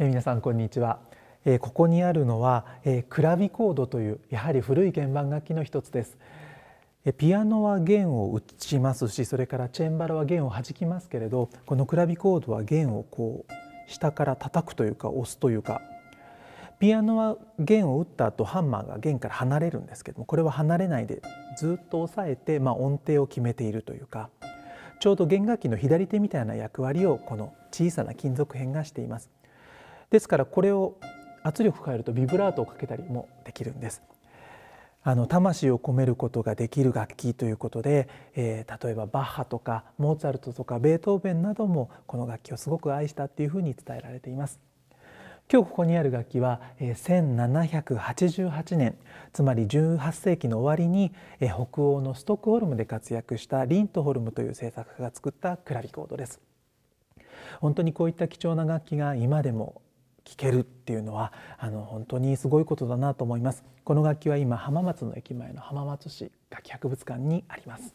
え皆さんこんにちは、えここにあるのは、えクラビコードというやはり古い鍵盤楽器の一つです、えピアノは弦を打ちますしそれからチェンバロは弦を弾きますけれどこのクラビコードは弦をこう下から叩くというか押すというかピアノは弦を打った後ハンマーが弦から離れるんですけどもこれは離れないでずっと押さえて、まあ、音程を決めているというかちょうど弦楽器の左手みたいな役割をこの小さな金属片がしています。ですからこれを圧力変えるとビブラートをかけたりもできるんですあの魂を込めることができる楽器ということで、えー、例えばバッハとかモーツァルトとかベートーベンなどもこの楽器をすごく愛したっていうふうに伝えられています今日ここにある楽器は、えー、1788年つまり18世紀の終わりに、北欧のストックホルムで活躍したリントホルムという制作家が作ったクラビコードです本当にこういった貴重な楽器が今でも聴けるっていうのはあの本当にすごいことだなと思いますこの楽器は今浜松の駅前の浜松市楽器博物館にあります